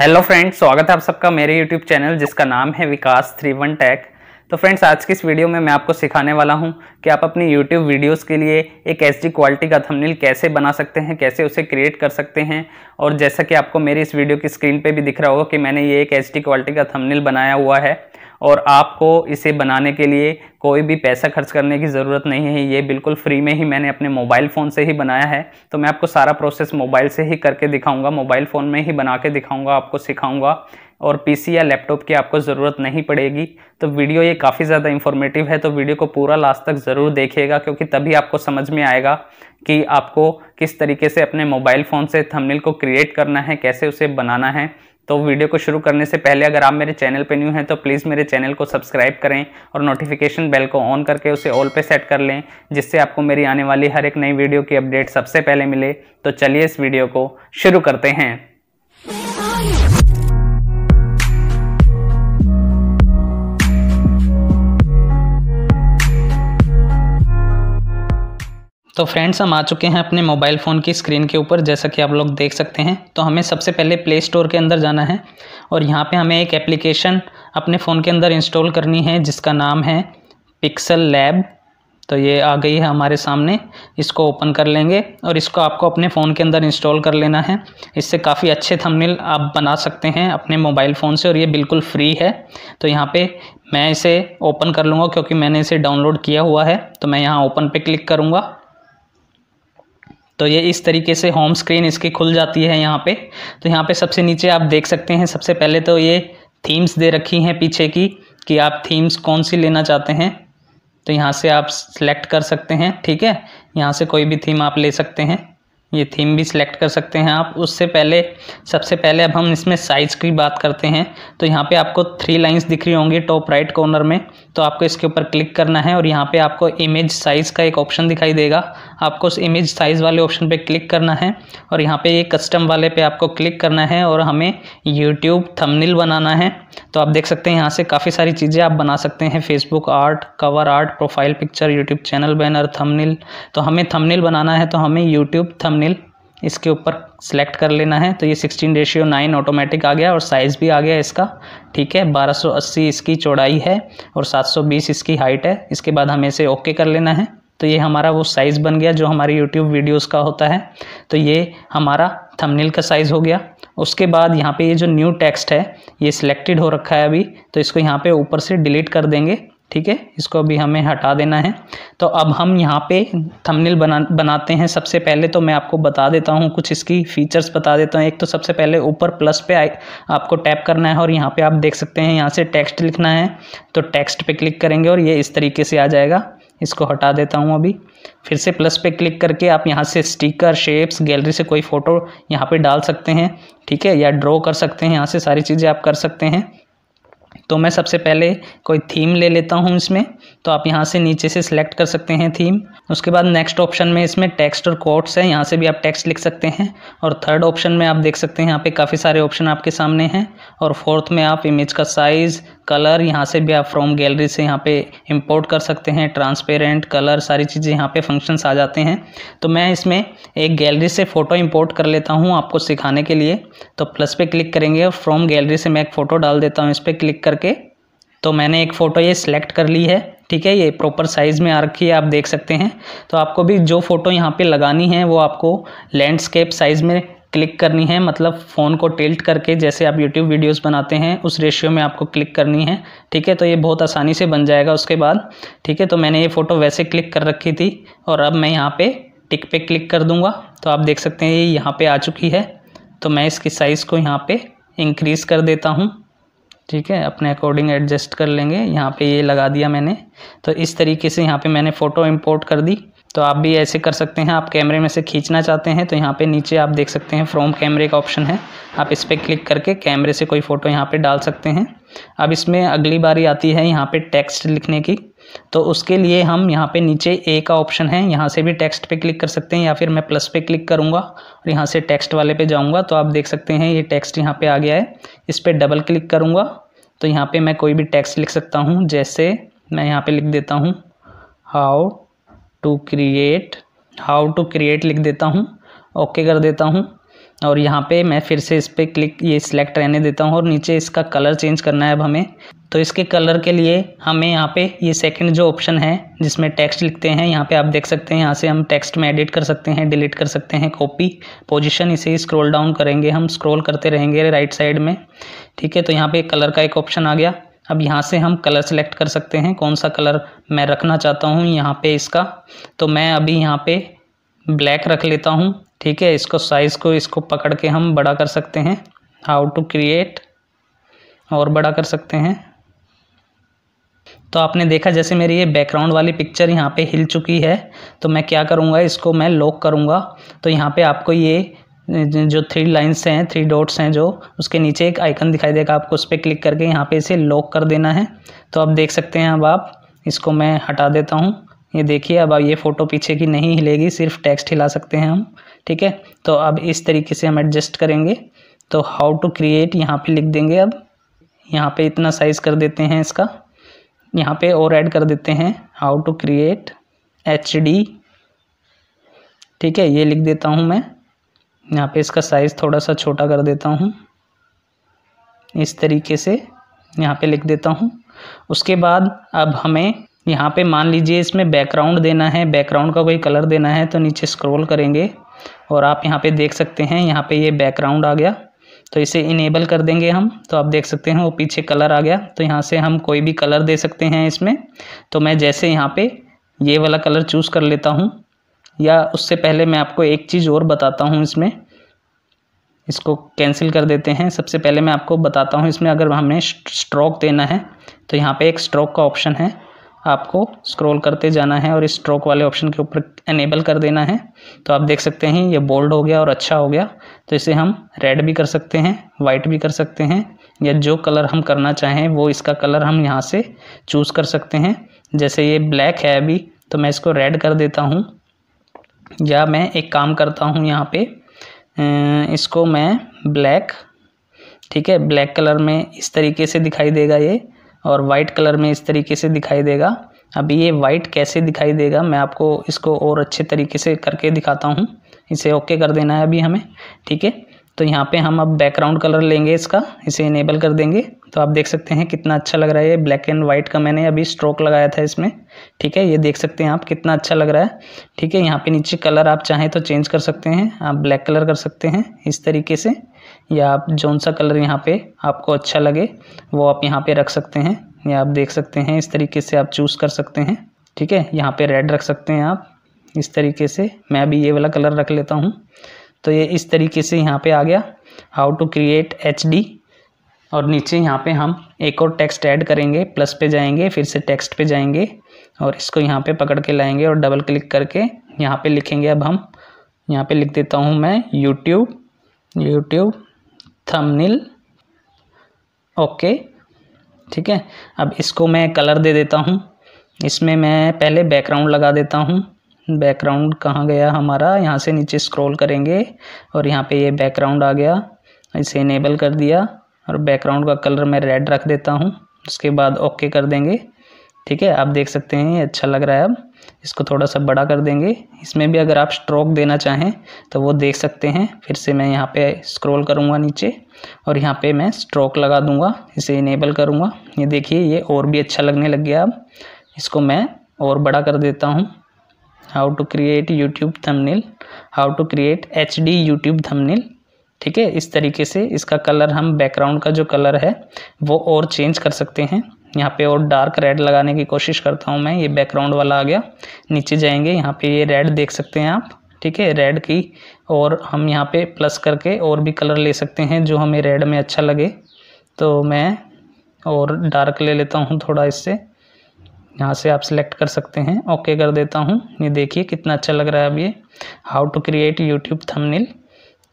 hello friends स्वागत है आप सबका मेरे यूट्यूब चैनल जिसका नाम है विकास थ्री वन टैक तो फ्रेंड्स आज की इस वीडियो में मैं आपको सिखाने वाला हूं कि आप अपनी यूट्यूब वीडियोस के लिए एक एच क्वालिटी का थंबनेल कैसे बना सकते हैं कैसे उसे क्रिएट कर सकते हैं और जैसा कि आपको मेरी इस वीडियो की स्क्रीन पर भी दिख रहा होगा कि मैंने ये एक एच क्वालिटी का थमनिल बनाया हुआ है और आपको इसे बनाने के लिए कोई भी पैसा खर्च करने की ज़रूरत नहीं है ये बिल्कुल फ्री में ही मैंने अपने मोबाइल फ़ोन से ही बनाया है तो मैं आपको सारा प्रोसेस मोबाइल से ही करके दिखाऊंगा मोबाइल फ़ोन में ही बना के दिखाऊंगा आपको सिखाऊंगा और पीसी या लैपटॉप की आपको ज़रूरत नहीं पड़ेगी तो वीडियो ये काफ़ी ज़्यादा इन्फॉर्मेटिव है तो वीडियो को पूरा लास्ट तक ज़रूर देखिएगा क्योंकि तभी आपको समझ में आएगा कि आपको किस तरीके से अपने मोबाइल फ़ोन से थंबनेल को क्रिएट करना है कैसे उसे बनाना है तो वीडियो को शुरू करने से पहले अगर आप मेरे चैनल पर न्यू हैं तो प्लीज़ मेरे चैनल को सब्सक्राइब करें और नोटिफिकेशन बेल को ऑन करके उसे ऑल पे सेट कर लें जिससे आपको मेरी आने वाली हर एक नई वीडियो की अपडेट सबसे पहले मिले तो चलिए इस वीडियो को शुरू करते हैं तो फ्रेंड्स हम आ चुके हैं अपने मोबाइल फ़ोन की स्क्रीन के ऊपर जैसा कि आप लोग देख सकते हैं तो हमें सबसे पहले प्ले स्टोर के अंदर जाना है और यहाँ पे हमें एक एप्लीकेशन अपने फ़ोन के अंदर इंस्टॉल करनी है जिसका नाम है पिक्सल लैब तो ये आ गई है हमारे सामने इसको ओपन कर लेंगे और इसको आपको अपने फ़ोन के अंदर इंस्टॉल कर लेना है इससे काफ़ी अच्छे थंबनेल आप बना सकते हैं अपने मोबाइल फ़ोन से और ये बिल्कुल फ्री है तो यहाँ पर मैं इसे ओपन कर लूँगा क्योंकि मैंने इसे डाउनलोड किया हुआ है तो मैं यहाँ ओपन पर क्लिक करूँगा तो ये इस तरीके से होम स्क्रीन इसकी खुल जाती है यहाँ पे तो यहाँ पे सबसे नीचे आप देख सकते हैं सबसे पहले तो ये थीम्स दे रखी हैं पीछे की कि आप थीम्स कौन सी लेना चाहते हैं तो यहाँ से आप सेलेक्ट कर सकते हैं ठीक है यहाँ से कोई भी थीम आप ले सकते हैं ये थीम भी सिलेक्ट कर सकते हैं आप उससे पहले सबसे पहले अब हम इसमें साइज़ की बात करते हैं तो यहाँ पे आपको थ्री लाइंस दिख रही होंगी टॉप राइट कॉर्नर में तो आपको इसके ऊपर क्लिक करना है और यहाँ पे आपको इमेज साइज़ का एक ऑप्शन दिखाई देगा आपको उस इमेज साइज़ वाले ऑप्शन पे क्लिक करना है और यहाँ पे ये कस्टम वाले पे आपको क्लिक करना है और हमें यूट्यूब थमनिल बनाना है तो आप देख सकते हैं यहाँ से काफ़ी सारी चीज़ें आप बना सकते हैं Facebook art cover art profile picture YouTube channel banner thumbnail तो हमें थमनिल बनाना है तो हमें यूट्यूब थमनिल फीमेल इसके ऊपर सेलेक्ट कर लेना है तो ये सिक्सटीन रेशियो नाइन ऑटोमेटिक आ गया और साइज़ भी आ गया इसका ठीक है 1280 इसकी चौड़ाई है और 720 इसकी हाइट है इसके बाद हमें इसे ओके कर लेना है तो ये हमारा वो साइज़ बन गया जो हमारी यूट्यूब वीडियोस का होता है तो ये हमारा थंबनेल का साइज़ हो गया उसके बाद यहाँ पर ये जो न्यू टेक्स्ट है ये सिलेक्टेड हो रखा है अभी तो इसको यहाँ पर ऊपर से डिलीट कर देंगे ठीक है इसको भी हमें हटा देना है तो अब हम यहाँ पे थंबनेल बना बनाते हैं सबसे पहले तो मैं आपको बता देता हूँ कुछ इसकी फीचर्स बता देता हूँ एक तो सबसे पहले ऊपर प्लस पे आए आपको टैप करना है और यहाँ पे आप देख सकते हैं यहाँ से टेक्स्ट लिखना है तो टेक्स्ट पे क्लिक करेंगे और ये इस तरीके से आ जाएगा इसको हटा देता हूँ अभी फिर से प्लस पे क्लिक करके आप यहाँ से स्टिकर शेप्स गैलरी से कोई फ़ोटो यहाँ पे डाल सकते हैं ठीक है या ड्रॉ कर सकते हैं यहाँ से सारी चीज़ें आप कर सकते हैं तो मैं सबसे पहले कोई थीम ले लेता हूँ इसमें तो आप यहाँ से नीचे से सिलेक्ट कर सकते हैं थीम उसके बाद नेक्स्ट ऑप्शन में इसमें टेक्स्ट और कोट्स है यहाँ से भी आप टेक्स्ट लिख सकते हैं और थर्ड ऑप्शन में आप देख सकते हैं यहाँ पे काफ़ी सारे ऑप्शन आपके सामने हैं और फोर्थ में आप इमेज का साइज़ कलर यहाँ से भी आप फ्रॉम गैलरी से यहाँ पे इंपोर्ट कर सकते हैं ट्रांसपेरेंट कलर सारी चीज़ें यहाँ पे फंक्शंस आ जाते हैं तो मैं इसमें एक गैलरी से फ़ोटो इंपोर्ट कर लेता हूँ आपको सिखाने के लिए तो प्लस पे क्लिक करेंगे और फ्रॉम गैलरी से मैं एक फ़ोटो डाल देता हूँ इस पर क्लिक करके तो मैंने एक फ़ोटो ये सिलेक्ट कर ली है ठीक है ये प्रॉपर साइज़ में आ रखी है आप देख सकते हैं तो आपको भी जो फ़ोटो यहाँ पे लगानी है वो आपको लैंडस्केप साइज़ में क्लिक करनी है मतलब फ़ोन को टिल्ट करके जैसे आप यूट्यूब वीडियोस बनाते हैं उस रेशियो में आपको क्लिक करनी है ठीक है तो ये बहुत आसानी से बन जाएगा उसके बाद ठीक है तो मैंने ये फ़ोटो वैसे क्लिक कर रखी थी और अब मैं यहाँ पे टिक पे क्लिक कर दूँगा तो आप देख सकते हैं ये यहाँ पर आ चुकी है तो मैं इसकी साइज़ को यहाँ पर इंक्रीज़ कर देता हूँ ठीक है अपने अकॉर्डिंग एडजस्ट कर लेंगे यहाँ पर ये लगा दिया मैंने तो इस तरीके से यहाँ पर मैंने फ़ोटो इम्पोर्ट कर दी तो आप भी ऐसे कर सकते हैं आप कैमरे में से खींचना चाहते हैं तो यहाँ पे नीचे आप देख सकते हैं फ्रॉम कैमरे का ऑप्शन है आप इस पर क्लिक करके कैमरे से कोई फ़ोटो यहाँ पे डाल सकते हैं अब इसमें अगली बारी आती है यहाँ पे टेक्स्ट लिखने की तो उसके लिए हम यहाँ पे नीचे ए का ऑप्शन है यहाँ से भी टेक्स्ट पे क्लिक कर सकते हैं या फिर मैं प्लस पे क्लिक करूँगा और यहाँ से टेक्स्ट वाले पर जाऊँगा तो आप देख सकते हैं ये टेक्स्ट यहाँ पर आ गया है इस पर डबल क्लिक करूँगा तो यहाँ पर मैं कोई भी टैक्स लिख सकता हूँ जैसे मैं यहाँ पर लिख देता हूँ how to create how to create लिख देता हूँ ओके okay कर देता हूँ और यहाँ पे मैं फिर से इस पर क्लिक ये सिलेक्ट रहने देता हूँ और नीचे इसका कलर चेंज करना है अब हमें तो इसके कलर के लिए हमें यहाँ पे ये सेकंड जो ऑप्शन है जिसमें टेक्स्ट लिखते हैं यहाँ पे आप देख सकते हैं यहाँ से हम टेक्स्ट में एडिट कर सकते हैं डिलीट कर सकते हैं कॉपी पोजीशन इसे स्क्रॉल डाउन करेंगे हम स्क्रॉल करते रहेंगे राइट साइड में ठीक है तो यहाँ पे कलर का एक ऑप्शन आ गया अब यहाँ से हम कलर सेलेक्ट कर सकते हैं कौन सा कलर मैं रखना चाहता हूँ यहाँ पे इसका तो मैं अभी यहाँ पे ब्लैक रख लेता हूँ ठीक है इसको साइज़ को इसको पकड़ के हम बड़ा कर सकते हैं हाउ टू क्रिएट और बड़ा कर सकते हैं तो आपने देखा जैसे मेरी ये बैकग्राउंड वाली पिक्चर यहाँ पे हिल चुकी है तो मैं क्या करूँगा इसको मैं लॉक करूँगा तो यहाँ पे आपको ये जो थ्री लाइन्स हैं थ्री डॉट्स हैं जो उसके नीचे एक आइकन दिखाई देगा आपको उस पर क्लिक करके यहाँ पे इसे लॉक कर देना है तो आप देख सकते हैं अब आप इसको मैं हटा देता हूँ ये देखिए अब ये फ़ोटो पीछे की नहीं हिलेगी सिर्फ टेक्स्ट हिला सकते हैं हम ठीक है तो अब इस तरीके से हम एडजस्ट करेंगे तो हाउ टू क्रिएट यहाँ पर लिख देंगे अब यहाँ पर इतना साइज़ कर देते हैं इसका यहाँ पर और ऐड कर देते हैं हाउ टू क्रिएट एच ठीक है ये लिख देता हूँ मैं यहाँ पे इसका साइज़ थोड़ा सा छोटा कर देता हूँ इस तरीके से यहाँ पे लिख देता हूँ उसके बाद अब हमें यहाँ पे मान लीजिए इसमें बैकग्राउंड देना है बैकग्राउंड का कोई कलर देना है तो नीचे स्क्रॉल करेंगे और आप यहाँ पे देख सकते हैं यहाँ पे ये यह बैकग्राउंड आ गया तो इसे इनेबल कर देंगे हम तो आप देख सकते हैं वो पीछे कलर आ गया तो यहाँ से हम कोई भी कलर दे सकते हैं इसमें तो मैं जैसे यहाँ पर ये वाला कलर चूज़ कर लेता हूँ या उससे पहले मैं आपको एक चीज़ और बताता हूँ इसमें इसको कैंसिल कर देते हैं सबसे पहले मैं आपको बताता हूँ इसमें अगर हमें स्ट्रोक देना है तो यहाँ पे एक स्ट्रोक का ऑप्शन है आपको स्क्रॉल करते जाना है और इस स्ट्रोक वाले ऑप्शन के ऊपर एनेबल कर देना है तो आप देख सकते हैं ये बोल्ड हो गया और अच्छा हो गया तो इसे हम रेड भी कर सकते हैं वाइट भी कर सकते हैं या जो कलर हम करना चाहें वो इसका कलर हम यहाँ से चूज़ कर सकते हैं जैसे ये ब्लैक है अभी तो मैं इसको रेड कर देता हूँ या मैं एक काम करता हूँ यहाँ पे इसको मैं ब्लैक ठीक है ब्लैक कलर में इस तरीके से दिखाई देगा ये और वाइट कलर में इस तरीके से दिखाई देगा अभी ये वाइट कैसे दिखाई देगा मैं आपको इसको और अच्छे तरीके से करके दिखाता हूँ इसे ओके कर देना है अभी हमें ठीक है तो यहाँ पे हम अब बैकग्राउंड कलर लेंगे इसका इसे इनेबल कर देंगे तो आप देख सकते हैं कितना अच्छा लग रहा है ये ब्लैक एंड वाइट का मैंने अभी स्ट्रोक लगाया था इसमें ठीक है ये देख सकते हैं आप कितना अच्छा लग रहा है ठीक है यहाँ पे नीचे कलर आप चाहें तो चेंज कर सकते हैं आप ब्लैक कलर कर सकते हैं इस तरीके से या आप जौन सा कलर यहाँ पे आपको अच्छा लगे वो आप यहाँ पर रख सकते हैं या आप देख सकते हैं इस तरीके से आप चूज़ कर सकते हैं ठीक है यहाँ पर रेड रख सकते हैं आप इस तरीके से मैं अभी ये वाला कलर रख लेता हूँ तो ये इस तरीके से यहाँ पर आ गया how to create H D और नीचे यहाँ पे हम एक और टेक्स्ट ऐड करेंगे प्लस पे जाएंगे फिर से टेक्स्ट पे जाएंगे और इसको यहाँ पे पकड़ के लाएंगे और डबल क्लिक करके यहाँ पे लिखेंगे अब हम यहाँ पे लिख देता हूँ मैं यूट्यूब यूट्यूब थंबनेल ओके ठीक है अब इसको मैं कलर दे देता हूँ इसमें मैं पहले बैकग्राउंड लगा देता हूँ बैकग्राउंड कहाँ गया हमारा यहाँ से नीचे स्क्रॉल करेंगे और यहाँ पे ये यह बैकग्राउंड आ गया इसे इनेबल कर दिया और बैकग्राउंड का कलर मैं रेड रख देता हूँ उसके बाद ओके कर देंगे ठीक है आप देख सकते हैं ये अच्छा लग रहा है अब इसको थोड़ा सा बड़ा कर देंगे इसमें भी अगर आप स्ट्रोक देना चाहें तो वो देख सकते हैं फिर से मैं यहाँ पे स्क्रॉल करूँगा नीचे और यहाँ पे मैं स्ट्रोक लगा दूँगा इसे इनेबल करूँगा ये देखिए ये और भी अच्छा लगने लग गया अब इसको मैं और बड़ा कर देता हूँ how to create YouTube thumbnail how to create H D YouTube thumbnail ठीक है इस तरीके से इसका कलर हम बैकग्राउंड का जो कलर है वो और चेंज कर सकते हैं यहाँ पे और डार्क रेड लगाने की कोशिश करता हूँ मैं ये बैकग्राउंड वाला आ गया नीचे जाएंगे यहाँ पे ये रेड देख सकते हैं आप ठीक है रेड की और हम यहाँ पे प्लस करके और भी कलर ले सकते हैं जो हमें रेड में अच्छा लगे तो मैं और डार्क ले लेता हूँ थोड़ा इससे यहाँ से आप सिलेक्ट कर सकते हैं ओके कर देता हूँ ये देखिए कितना अच्छा लग रहा है अब ये how to create YouTube thumbnail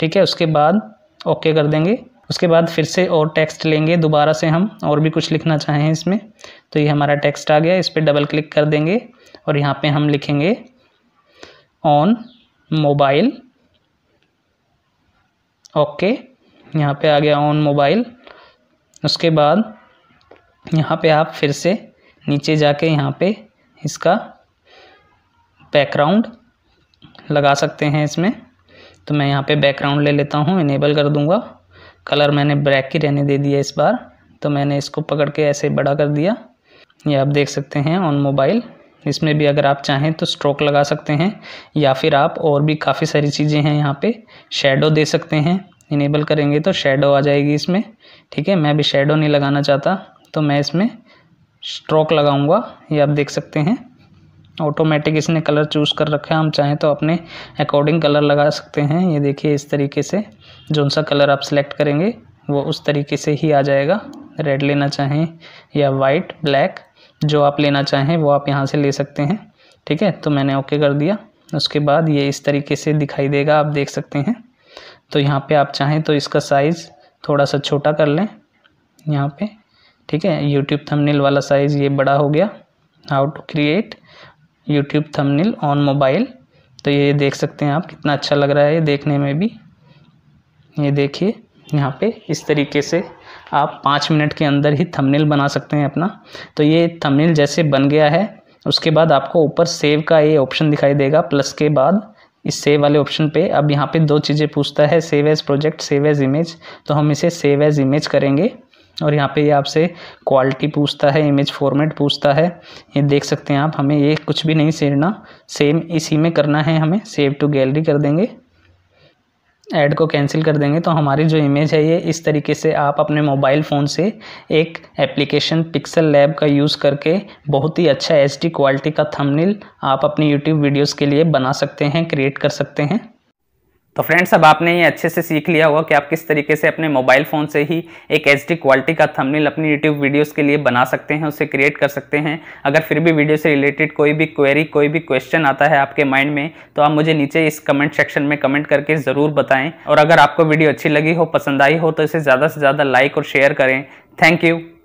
ठीक है उसके बाद ओके कर देंगे उसके बाद फिर से और टेक्स्ट लेंगे दोबारा से हम और भी कुछ लिखना चाहें इसमें तो ये हमारा टेक्स्ट आ गया इस पर डबल क्लिक कर देंगे और यहाँ पे हम लिखेंगे ऑन मोबाइल ओके यहाँ पे आ गया ऑन मोबाइल उसके बाद यहाँ पे आप फिर से नीचे जाके यहाँ पे इसका बैकग्राउंड लगा सकते हैं इसमें तो मैं यहाँ पे बैकग्राउंड ले लेता हूँ इनेबल कर दूँगा कलर मैंने ब्लैक ही रहने दे दिया इस बार तो मैंने इसको पकड़ के ऐसे बड़ा कर दिया ये आप देख सकते हैं ऑन मोबाइल इसमें भी अगर आप चाहें तो स्ट्रोक लगा सकते हैं या फिर आप और भी काफ़ी सारी चीज़ें हैं यहाँ पर शेडो दे सकते हैं इनेबल करेंगे तो शेडो आ जाएगी इसमें ठीक है मैं भी शेडो नहीं लगाना चाहता तो मैं इसमें स्ट्रोक लगाऊंगा ये आप देख सकते हैं ऑटोमेटिक इसने कलर चूज़ कर रखा है हम चाहें तो अपने अकॉर्डिंग कलर लगा सकते हैं ये देखिए इस तरीके से जौन सा कलर आप सेलेक्ट करेंगे वो उस तरीके से ही आ जाएगा रेड लेना चाहें या वाइट ब्लैक जो आप लेना चाहें वो आप यहाँ से ले सकते हैं ठीक है तो मैंने ओके कर दिया उसके बाद ये इस तरीके से दिखाई देगा आप देख सकते हैं तो यहाँ पे आप चाहें तो इसका साइज़ थोड़ा सा छोटा कर लें यहाँ पे ठीक है यूट्यूब थंबनेल वाला साइज़ ये बड़ा हो गया how to create YouTube thumbnail on mobile तो ये देख सकते हैं आप कितना अच्छा लग रहा है ये देखने में भी ये देखिए यहाँ पे इस तरीके से आप पाँच मिनट के अंदर ही थंबनेल बना सकते हैं अपना तो ये थंबनेल जैसे बन गया है उसके बाद आपको ऊपर सेव का ये ऑप्शन दिखाई देगा प्लस के बाद इस सेव वाले ऑप्शन पे अब यहाँ पे दो चीज़ें पूछता है save as project save as image तो हम इसे सेव एज इमेज करेंगे और यहाँ पे ये आपसे क्वालिटी पूछता है इमेज फॉर्मेट पूछता है ये देख सकते हैं आप हमें ये कुछ भी नहीं सेड़ना सेम इसी में करना है हमें सेव टू गैलरी कर देंगे ऐड को कैंसिल कर देंगे तो हमारी जो इमेज है ये इस तरीके से आप अपने मोबाइल फ़ोन से एक एप्लीकेशन पिक्सल लैब का यूज़ करके बहुत ही अच्छा एच क्वालिटी का थंबनेल आप अपनी यूट्यूब वीडियोस के लिए बना सकते हैं क्रिएट कर सकते हैं तो फ्रेंड्स अब आपने ये अच्छे से सीख लिया होगा कि आप किस तरीके से अपने मोबाइल फ़ोन से ही एक एच क्वालिटी का थंबनेल अपनी यूट्यूब वीडियोस के लिए बना सकते हैं उसे क्रिएट कर सकते हैं अगर फिर भी वीडियो से रिलेटेड कोई भी क्वेरी कोई भी क्वेश्चन आता है आपके माइंड में तो आप मुझे नीचे इस कमेंट सेक्शन में कमेंट करके ज़रूर बताएँ और अगर आपको वीडियो अच्छी लगी हो पसंद आई हो तो इसे ज़्यादा से ज़्यादा लाइक और शेयर करें थैंक यू